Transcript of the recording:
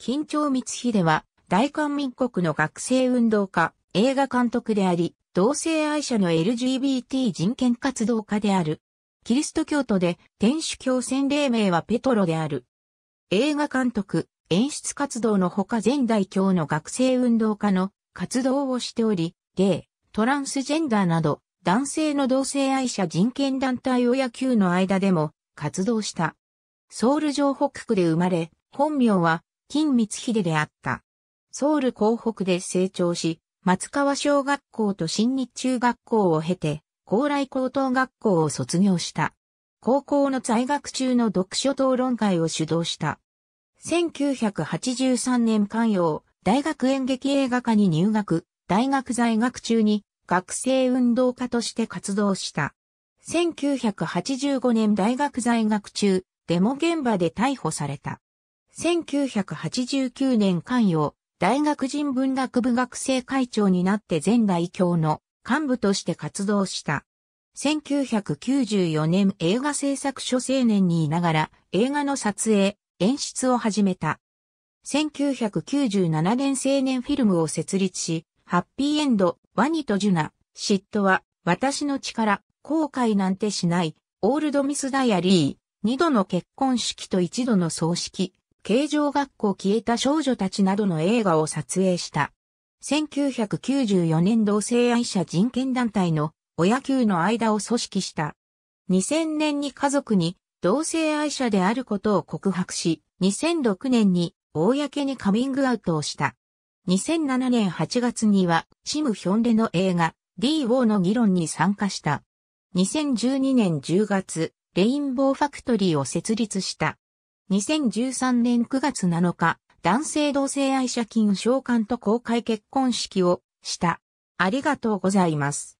金張光秀は、大韓民国の学生運動家、映画監督であり、同性愛者の LGBT 人権活動家である。キリスト教徒で、天主教洗礼名はペトロである。映画監督、演出活動のほか前代教の学生運動家の活動をしており、ゲイ、トランスジェンダーなど、男性の同性愛者人権団体親球の間でも活動した。ソウル城北区で生まれ、本名は金光秀であった。ソウル港北で成長し、松川小学校と新日中学校を経て、高麗高等学校を卒業した。高校の在学中の読書討論会を主導した。1983年関与、大学演劇映画科に入学、大学在学中に学生運動家として活動した。1985年大学在学中、デモ現場で逮捕された。1989年関与、大学人文学部学生会長になって前代教の幹部として活動した。1994年映画制作所青年にいながら映画の撮影、演出を始めた。1997年青年フィルムを設立し、ハッピーエンド、ワニとジュナ、嫉妬は、私の力、後悔なんてしない、オールドミスダイアリー、二度の結婚式と一度の葬式、形状学校消えた少女たちなどの映画を撮影した。1994年同性愛者人権団体の親級の間を組織した。2000年に家族に同性愛者であることを告白し、2006年に公にカミングアウトをした。2007年8月には、シム・ヒョンレの映画、D.O. の議論に参加した。2012年10月、レインボーファクトリーを設立した。2013年9月7日、男性同性愛者金召喚と公開結婚式をした。ありがとうございます。